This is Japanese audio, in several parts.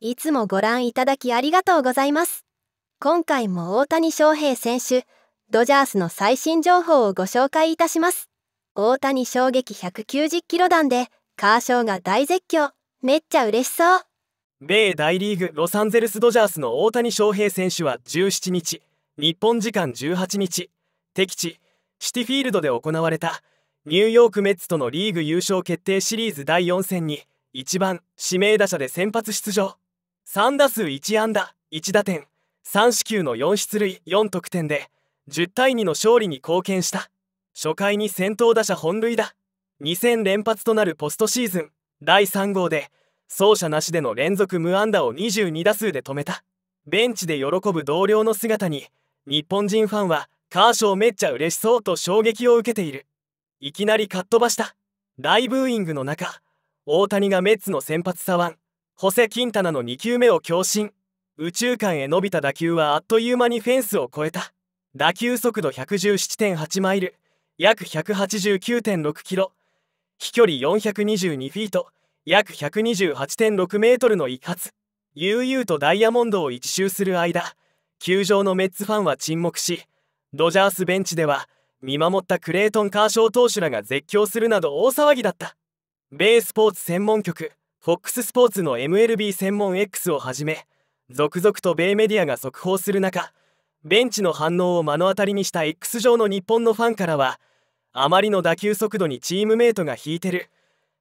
いつもご覧いただきありがとうございます。今回も大谷翔平選手、ドジャースの最新情報をご紹介いたします。大谷衝撃190キロ弾で、カーショーが大絶叫、めっちゃ嬉しそう。米大リーグロサンゼルスドジャースの大谷翔平選手は17日、日本時間18日、敵地、シティフィールドで行われた、ニューヨークメッツとのリーグ優勝決定シリーズ第4戦に、1番指名打者で先発出場。3打数1安打1打点3四球の4出塁4得点で10対2の勝利に貢献した初回に先頭打者本塁打2戦連発となるポストシーズン第3号で走者なしでの連続無安打を22打数で止めたベンチで喜ぶ同僚の姿に日本人ファンはカーショーめっちゃ嬉しそうと衝撃を受けているいきなりかっ飛ばした大ブーイングの中大谷がメッツの先発左腕ホセ・キンタナの2球目を強振宇宙間へ伸びた打球はあっという間にフェンスを越えた打球速度117.8マイル約189.6キロ飛距離422フィート約128.6メートルの一発悠々とダイヤモンドを一周する間球場のメッツファンは沈黙しドジャースベンチでは見守ったクレートン・カーショー投手らが絶叫するなど大騒ぎだった米スポーツ専門局 FOX スポーツの MLB 専門 X をはじめ続々と米メディアが速報する中ベンチの反応を目の当たりにした X 上の日本のファンからはあまりの打球速度にチームメートが引いてる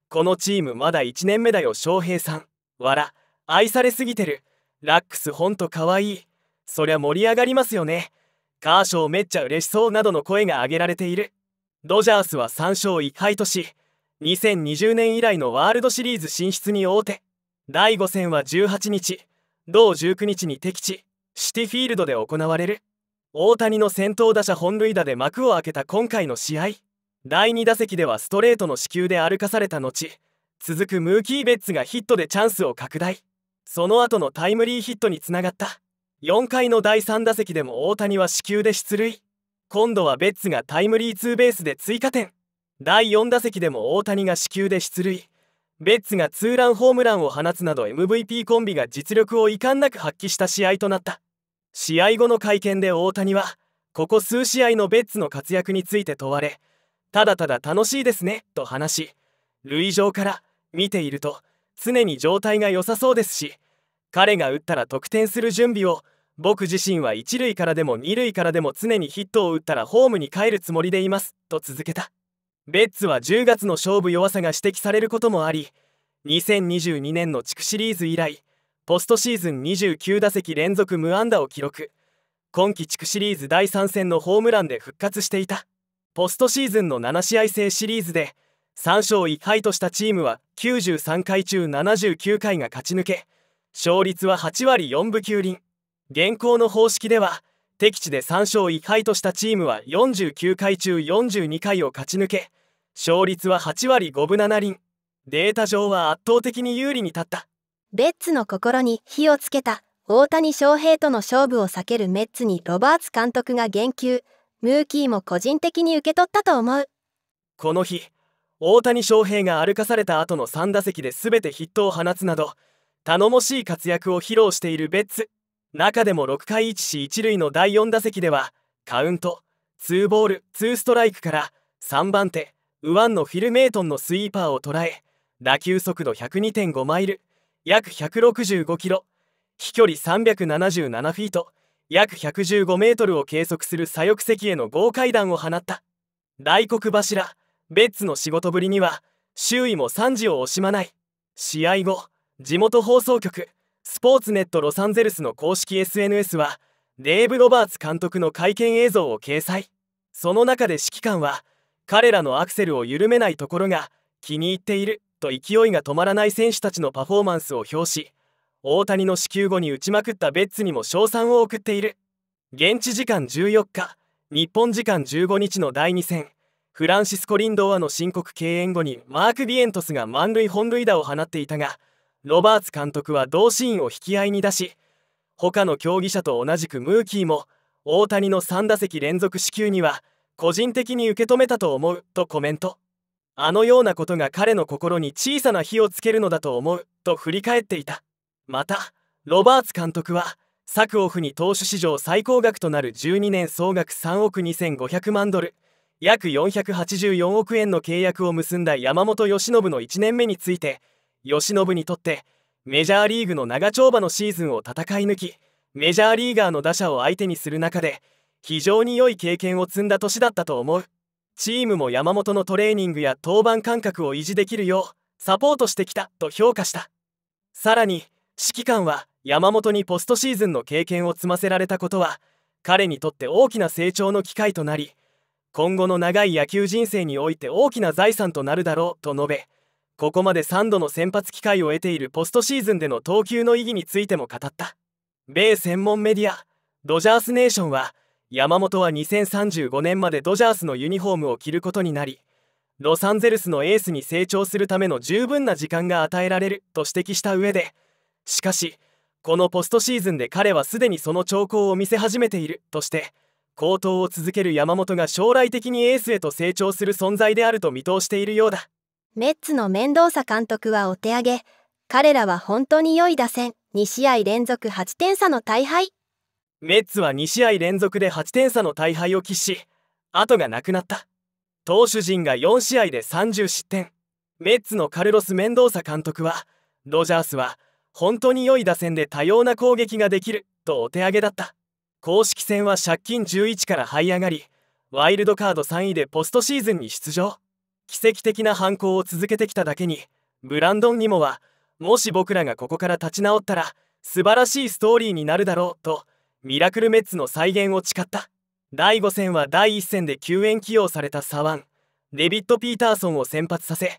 このチームまだ1年目だよ翔平さん笑愛されすぎてるラックスほんとかわいいそりゃ盛り上がりますよねカーショーめっちゃ嬉しそうなどの声が上げられているドジャースは3勝1敗とし2020年以来のワールドシリーズ進出に大手第5戦は18日同19日に敵地シティフィールドで行われる大谷の先頭打者本塁打で幕を開けた今回の試合第2打席ではストレートの死球で歩かされた後続くムーキー・ベッツがヒットでチャンスを拡大その後のタイムリーヒットにつながった4回の第3打席でも大谷は死球で出塁今度はベッツがタイムリーツーベースで追加点第4打席でも大谷が死球で出塁ベッツがツーランホームランを放つなど MVP コンビが実力を遺憾なく発揮した試合となった試合後の会見で大谷はここ数試合のベッツの活躍について問われただただ楽しいですねと話し塁上から見ていると常に状態が良さそうですし彼が打ったら得点する準備を僕自身は一塁からでも二塁からでも常にヒットを打ったらホームに帰るつもりでいますと続けたベッツは10月の勝負弱さが指摘されることもあり2022年の地区シリーズ以来ポストシーズン29打席連続無安打を記録今季地区シリーズ第3戦のホームランで復活していたポストシーズンの7試合制シリーズで3勝1敗としたチームは93回中79回が勝ち抜け勝率は8割4分9厘現行の方式では敵地で3勝1敗としたチームは49回中42回を勝ち抜け勝率は8割5分7厘データ上は圧倒的に有利に立ったベッツの心に火をつけた大谷翔平との勝負を避けるメッツにロバーツ監督が言及ムーキーも個人的に受け取ったと思うこの日大谷翔平が歩かされた後の3打席で全てヒットを放つなど頼もしい活躍を披露しているベッツ中でも6回1死1塁の第4打席ではカウント2ボール2ストライクから3番手右腕のフィルメートンのスイーパーを捉え打球速度102.5マイル約165キロ飛距離377フィート約115メートルを計測する左翼席への豪快弾を放った大黒柱ベッツの仕事ぶりには周囲も賛辞を惜しまない試合後地元放送局スポーツネットロサンゼルスの公式 SNS はデーブ・ロバーツ監督の会見映像を掲載その中で指揮官は「彼らのアクセルを緩めないところが気に入っていると勢いが止まらない選手たちのパフォーマンスを表し大谷の支給後に打ちまくったベッツにも称賛を送っている現地時間14日日本時間15日の第2戦フランシスコ・リンドーアの申告敬遠後にマーク・ビエントスが満塁本塁打を放っていたがロバーツ監督は同シーンを引き合いに出し他の競技者と同じくムーキーも大谷の3打席連続支給には個人的に受け止めたと思うとコメントあのようなことが彼の心に小さな火をつけるのだと思うと振り返っていたまたロバーツ監督はクオフに投手史上最高額となる12年総額3億2500万ドル約484億円の契約を結んだ山本由伸の1年目について由伸にとってメジャーリーグの長丁場のシーズンを戦い抜きメジャーリーガーの打者を相手にする中で非常に良い経験を積んだ年だったと思うチームも山本のトレーニングや登板感覚を維持できるようサポートしてきたと評価したさらに指揮官は山本にポストシーズンの経験を積ませられたことは彼にとって大きな成長の機会となり今後の長い野球人生において大きな財産となるだろうと述べここまで3度の先発機会を得ているポストシーズンでの投球の意義についても語った米専門メディアドジャースネーションは山本は2035年までドジャースのユニフォームを着ることになりロサンゼルスのエースに成長するための十分な時間が与えられると指摘した上でしかしこのポストシーズンで彼はすでにその兆候を見せ始めているとして高騰を続ける山本が将来的にエースへと成長する存在であると見通しているようだメッツのメンドーサ監督はお手上げ彼らは本当に良い打線2試合連続8点差の大敗メッツは2試合連続で8点差の大敗を喫し後がなくなった投手陣が4試合で30失点メッツのカルロス・メンドーサ監督はロジャースは本当に良い打線で多様な攻撃ができるとお手上げだった公式戦は借金11から這い上がりワイルドカード3位でポストシーズンに出場奇跡的な犯行を続けてきただけにブランドン・ニモはもし僕らがここから立ち直ったら素晴らしいストーリーになるだろうとミラクルメッツの再現を誓った第5戦は第1戦で救援起用された左腕デビッド・ピーターソンを先発させ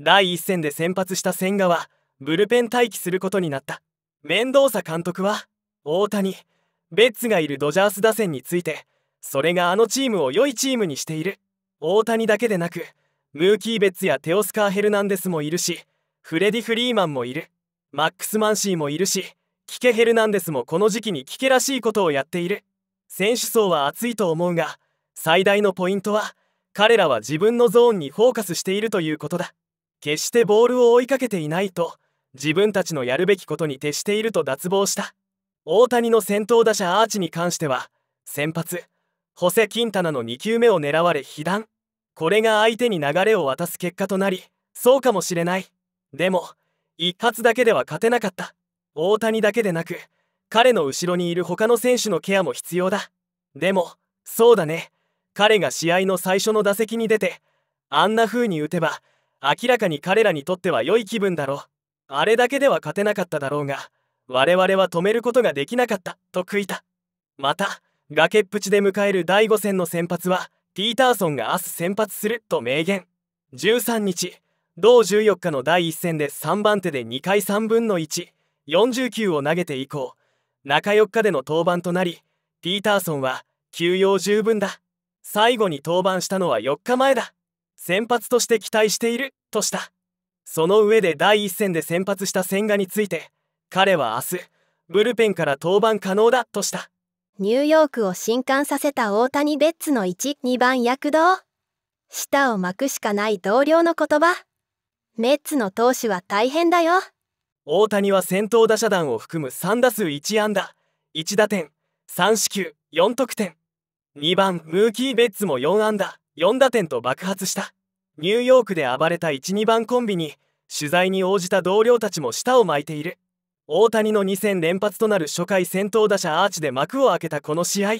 第1戦で先発した千賀はブルペン待機することになったメンドーサ監督は大谷ベッツがいるドジャース打線についてそれがあのチームを良いチームにしている大谷だけでなくムーキー・ベッツやテオスカー・ヘルナンデスもいるしフレディ・フリーマンもいるマックス・マンシーもいるしキケヘルナンデスもこの時期にキケらしいことをやっている選手層は厚いと思うが最大のポイントは彼らは自分のゾーンにフォーカスしているということだ決してボールを追いかけていないと自分たちのやるべきことに徹していると脱帽した大谷の先頭打者アーチに関しては先発ホセ・キンタナの2球目を狙われ被弾これが相手に流れを渡す結果となりそうかもしれないでも一発だけでは勝てなかった大谷だけでなく彼の後ろにいる他の選手のケアも必要だでもそうだね彼が試合の最初の打席に出てあんな風に打てば明らかに彼らにとっては良い気分だろうあれだけでは勝てなかっただろうが我々は止めることができなかったと悔いたまた崖っぷちで迎える第5戦の先発はピーターソンが明日先発すると明言13日同14日の第1戦で3番手で2回3分の1 40球を投げて以降中4日での登板となりピーターソンは休養十分だ最後に登板したのは4日前だ先発として期待しているとしたその上で第一戦で先発した千賀について彼は明日ブルペンから登板可能だとしたニューヨークを震撼させた大谷ベッツの12番躍動舌を巻くしかない同僚の言葉メッツの投手は大変だよ大谷は先頭打者団を含む3打数1安打1打点3四球4得点2番ムーキー・ベッツも4安打4打点と爆発したニューヨークで暴れた12番コンビに取材に応じた同僚たちも舌を巻いている大谷の2戦連発となる初回先頭打者アーチで幕を開けたこの試合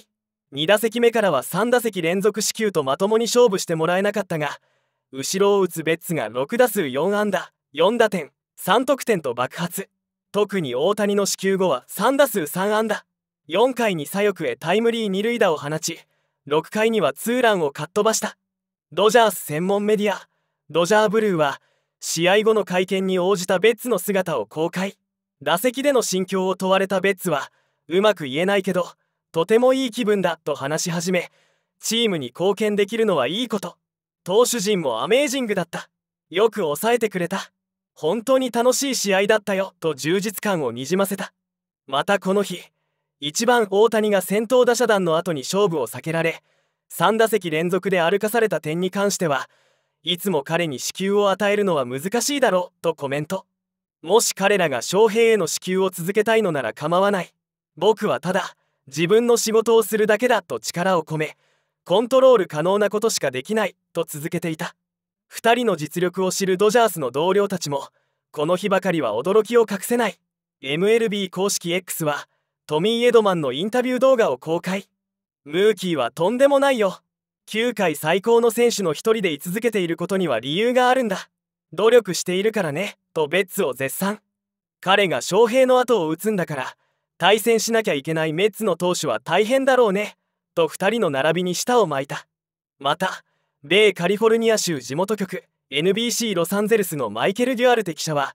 2打席目からは3打席連続四球とまともに勝負してもらえなかったが後ろを打つベッツが6打数4安打4打点3得点と爆発特に大谷の支給後は3打数3安打4回に左翼へタイムリー二塁打を放ち6回にはツーランをかっ飛ばしたドジャース専門メディアドジャーブルーは試合後の会見に応じたベッツの姿を公開打席での心境を問われたベッツはうまく言えないけどとてもいい気分だと話し始めチームに貢献できるのはいいこと投手陣もアメージングだったよく抑えてくれた本当に楽しい試合だったよと充実感をにじませたまたこの日一番大谷が先頭打者団の後に勝負を避けられ3打席連続で歩かされた点に関してはいつも彼に支給を与えるのは難しいだろうとコメントもし彼らが翔平への支給を続けたいのなら構わない僕はただ自分の仕事をするだけだと力を込めコントロール可能なことしかできないと続けていた2人の実力を知るドジャースの同僚たちもこの日ばかりは驚きを隠せない MLB 公式 X はトミー・エドマンのインタビュー動画を公開ムーキーはとんでもないよ9回最高の選手の1人で居続けていることには理由があるんだ努力しているからねとベッツを絶賛彼が翔平の後を打つんだから対戦しなきゃいけないメッツの投手は大変だろうねと2人の並びに舌を巻いたまた米カリフォルニア州地元局 NBC ロサンゼルスのマイケル・デュアルテ記者は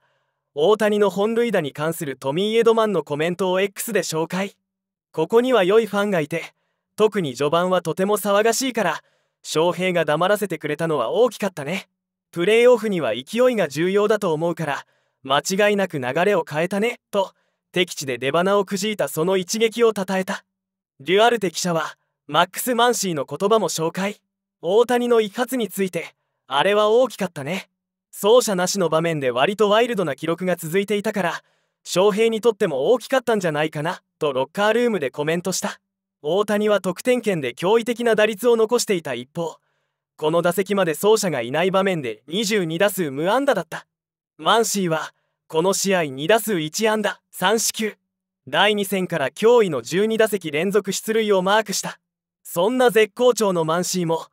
大谷の本塁打に関するトミー・エドマンのコメントを X で紹介ここには良いファンがいて特に序盤はとても騒がしいから翔平が黙らせてくれたのは大きかったねプレーオフには勢いが重要だと思うから間違いなく流れを変えたねと敵地で出花をくじいたその一撃をたたえたデュアルテ記者はマックス・マンシーの言葉も紹介大谷の一発についてあれは大きかったね走者なしの場面で割とワイルドな記録が続いていたから翔平にとっても大きかったんじゃないかなとロッカールームでコメントした大谷は得点圏で驚異的な打率を残していた一方この打席まで走者がいない場面で22打数無安打だったマンシーはこの試合2打数1安打3四球第2戦から驚異の12打席連続出塁をマークしたそんな絶好調のマンシーも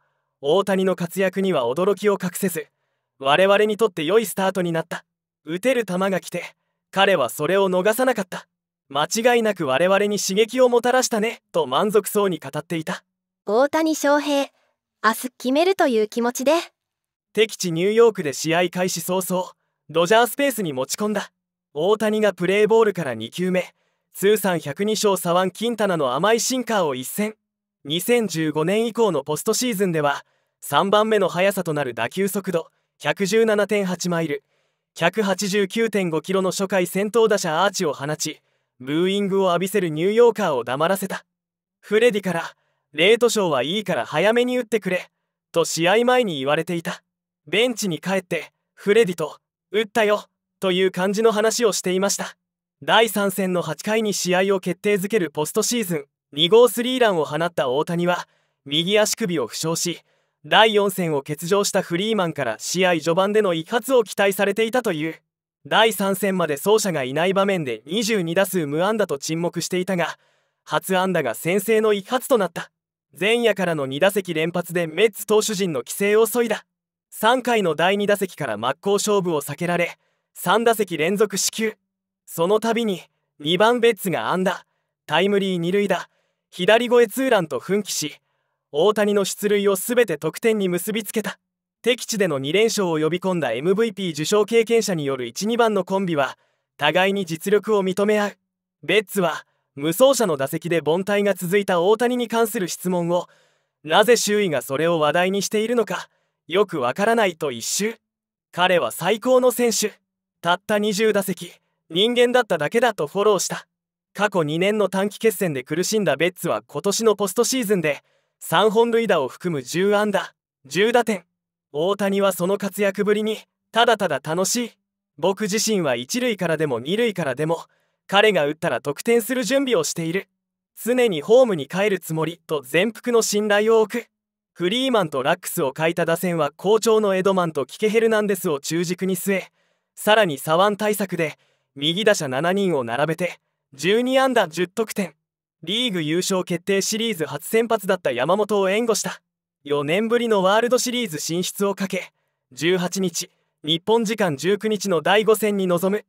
大谷の活躍には驚きを隠せず我々にとって良いスタートになった打てる球が来て彼はそれを逃さなかった間違いなく我々に刺激をもたらしたねと満足そうに語っていた大谷翔平明日決めるという気持ちで敵地ニューヨークで試合開始早々ドジャースペースに持ち込んだ大谷がプレーボールから2球目通算102勝左腕金太の甘いシンカーを一戦2015年以降のポストシーズンでは3番目の速さとなる打球速度117.8マイル189.5キロの初回先頭打者アーチを放ちブーイングを浴びせるニューヨーカーを黙らせたフレディから「レートショーはいいから早めに打ってくれ」と試合前に言われていたベンチに帰ってフレディと「打ったよ」という感じの話をしていました第3戦の8回に試合を決定づけるポストシーズン2号スリーランを放った大谷は右足首を負傷し第4戦を欠場したフリーマンから試合序盤での一発を期待されていたという第3戦まで走者がいない場面で22打数無安打と沈黙していたが初安打が先制の一発となった前夜からの2打席連発でメッツ投手陣の規制を削いだ3回の第2打席から真っ向勝負を避けられ3打席連続四球その度に2番ベッツが安打タイムリー二塁打左越えツーランと奮起し大谷の出塁を全て得点に結びつけた敵地での2連勝を呼び込んだ MVP 受賞経験者による12番のコンビは互いに実力を認め合うベッツは無双者の打席で凡退が続いた大谷に関する質問をなぜ周囲がそれを話題にしているのかよくわからないと一周彼は最高の選手たった20打席人間だっただけだとフォローした過去2年の短期決戦で苦しんだベッツは今年のポストシーズンで3本塁打を含む10安打10打点大谷はその活躍ぶりにただただ楽しい僕自身は1塁からでも2塁からでも彼が打ったら得点する準備をしている常にホームに帰るつもりと全幅の信頼を置くフリーマンとラックスを欠いた打線は好調のエドマンとキケヘルナンデスを中軸に据えさらに左腕対策で右打者7人を並べて12安打10得点リーグ優勝決定シリーズ初先発だった山本を援護した4年ぶりのワールドシリーズ進出をかけ18日日本時間19日の第5戦に臨む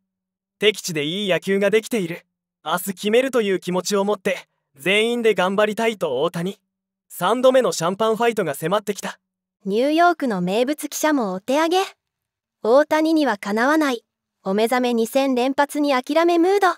敵地でいい野球ができている明日決めるという気持ちを持って全員で頑張りたいと大谷3度目のシャンパンファイトが迫ってきたニューヨークの名物記者もお手上げ大谷にはかなわないお目覚め2戦連発に諦めムード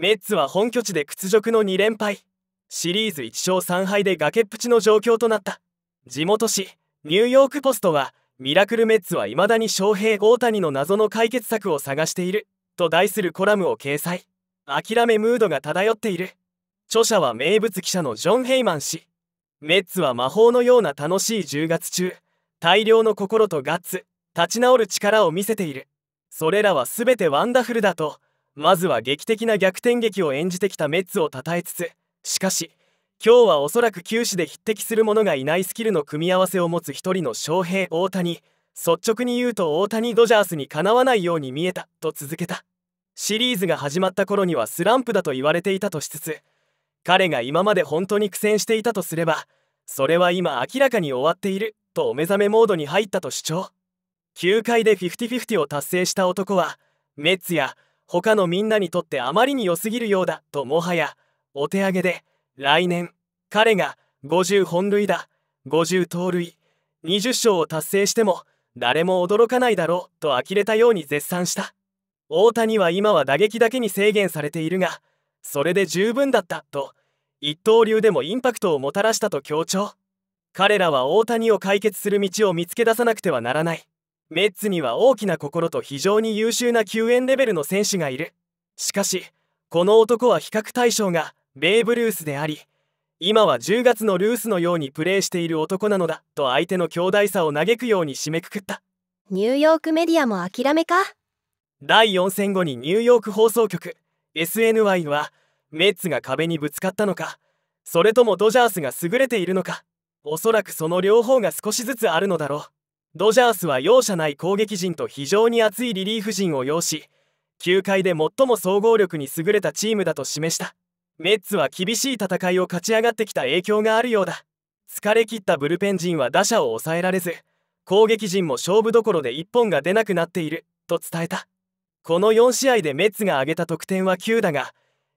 メッツは本拠地で屈辱の2連敗シリーズ1勝3敗で崖っぷちの状況となった地元紙ニューヨーク・ポストはミラクルメッツは未だに翔平大谷の謎の解決策を探していると題するコラムを掲載諦めムードが漂っている著者は名物記者のジョン・ヘイマン氏メッツは魔法のような楽しい10月中大量の心とガッツ立ち直る力を見せているそれらは全てワンダフルだとまずは劇的な逆転劇を演じてきたメッツを称えつつしかし今日はおそらく球史で匹敵する者がいないスキルの組み合わせを持つ一人の翔平大谷率直に言うと大谷ドジャースにかなわないように見えたと続けたシリーズが始まった頃にはスランプだと言われていたとしつつ彼が今まで本当に苦戦していたとすればそれは今明らかに終わっているとお目覚めモードに入ったと主張9回で50-50を達成した男はメッツや他のみんなにとってあまりに良すぎるようだともはやお手上げで来年彼が50本塁打50盗塁20勝を達成しても誰も驚かないだろうと呆れたように絶賛した大谷は今は打撃だけに制限されているがそれで十分だったと一刀流でもインパクトをもたらしたと強調彼らは大谷を解決する道を見つけ出さなくてはならないメッツには大きな心と非常に優秀な救援レベルの選手がいるしかしこの男は比較対象がベーブ・ルースであり今は10月のルースのようにプレーしている男なのだと相手の強大さを嘆くように締めくくったニューヨークメディアも諦めか第4戦後にニューヨーク放送局 SNY はメッツが壁にぶつかったのかそれともドジャースが優れているのかおそらくその両方が少しずつあるのだろうドジャースは容赦ない攻撃陣と非常に厚いリリーフ陣を要し球界で最も総合力に優れたチームだと示したメッツは厳しい戦いを勝ち上がってきた影響があるようだ疲れ切ったブルペン陣は打者を抑えられず攻撃陣も勝負どころで1本が出なくなっていると伝えたこの4試合でメッツが挙げた得点は9だが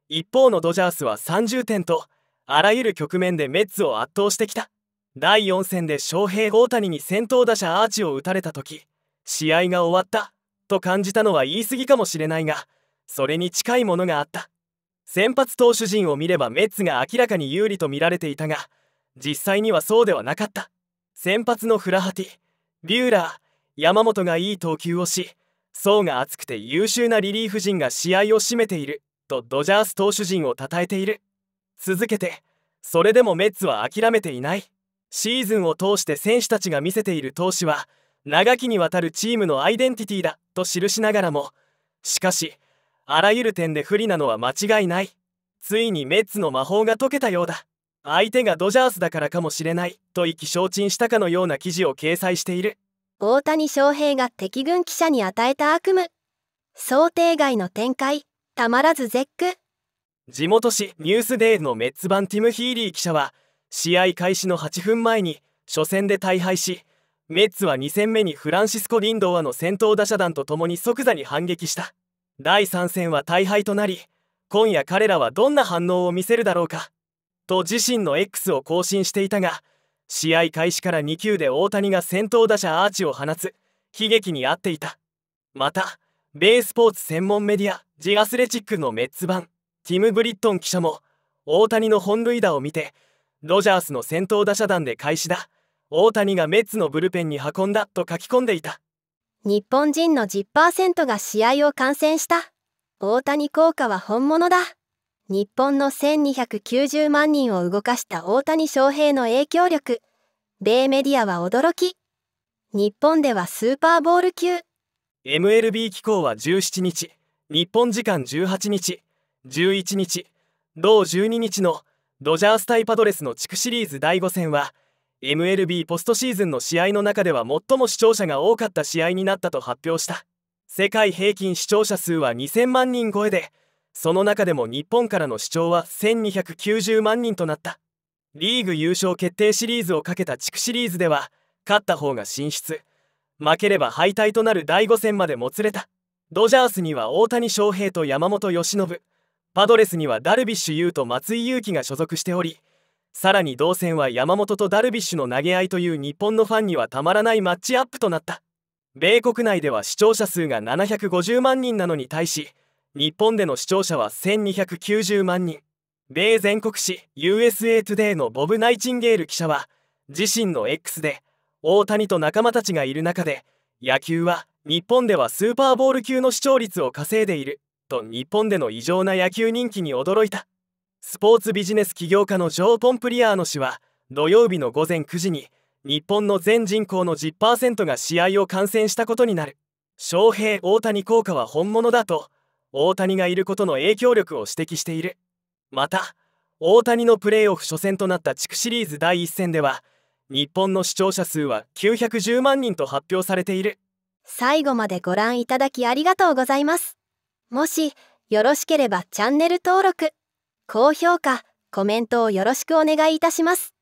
一方のドジャースは30点とあらゆる局面でメッツを圧倒してきた第4戦で翔平大谷に先頭打者アーチを打たれた時試合が終わったと感じたのは言い過ぎかもしれないがそれに近いものがあった先発投手陣を見ればメッツが明らかに有利と見られていたが実際にはそうではなかった先発のフラハティビューラー山本がいい投球をし層が厚くて優秀なリリーフ陣が試合を占めているとドジャース投手陣を称えている続けてそれでもメッツは諦めていないシーズンを通して選手たちが見せている闘志は長きにわたるチームのアイデンティティだと記しながらもしかしあらゆる点で不利なのは間違いないついにメッツの魔法が解けたようだ相手がドジャースだからかもしれないと意気消沈したかのような記事を掲載している大谷翔平が敵軍記者に与えた悪夢想定外の展開たまらず絶句地元紙ニュースデイのメッツ版ティム・ヒーリー記者は試合開始の8分前に初戦で大敗しメッツは2戦目にフランシスコ・リンドアの先頭打者団と共に即座に反撃した第3戦は大敗となり今夜彼らはどんな反応を見せるだろうかと自身の X を更新していたが試合開始から2球で大谷が先頭打者アーチを放つ悲劇に遭っていたまたベースポーツ専門メディアジ・アスレチックのメッツ版ティム・ブリットン記者も大谷の本塁打を見てドジャースの先頭打者団で開始だ大谷がメッツのブルペンに運んだと書き込んでいた日本人の10%が試合を観戦した大谷効果は本物だ日本の1290万人を動かした大谷翔平の影響力米メディアは驚き日本ではスーパーボール級 MLB 機構は17日日本時間18日11日同12日のドジャース対パドレスの地区シリーズ第5戦は MLB ポストシーズンの試合の中では最も視聴者が多かった試合になったと発表した世界平均視聴者数は2000万人超えでその中でも日本からの視聴は1290万人となったリーグ優勝決定シリーズをかけた地区シリーズでは勝った方が進出負ければ敗退となる第5戦までもつれたドジャースには大谷翔平と山本由伸パドレスにはダルビッシュ有と松井裕樹が所属しておりさらに同戦は山本とダルビッシュの投げ合いという日本のファンにはたまらないマッチアップとなった米国内では視聴者数が750万人なのに対し日本での視聴者は1290万人米全国紙 USA トゥデイのボブ・ナイチンゲール記者は自身の X で大谷と仲間たちがいる中で野球は日本ではスーパーボール級の視聴率を稼いでいると日本での異常な野球人気に驚いたスポーツビジネス起業家のジョー・ポンプリアーノ氏は土曜日の午前9時に日本の全人口の10%が試合を観戦したことになる翔平大谷効果は本物だと大谷がいることの影響力を指摘しているまた大谷のプレーオフ初戦となった地区シリーズ第1戦では日本の視聴者数は910万人と発表されている最後までご覧いただきありがとうございますもしよろしければチャンネル登録、高評価、コメントをよろしくお願いいたします。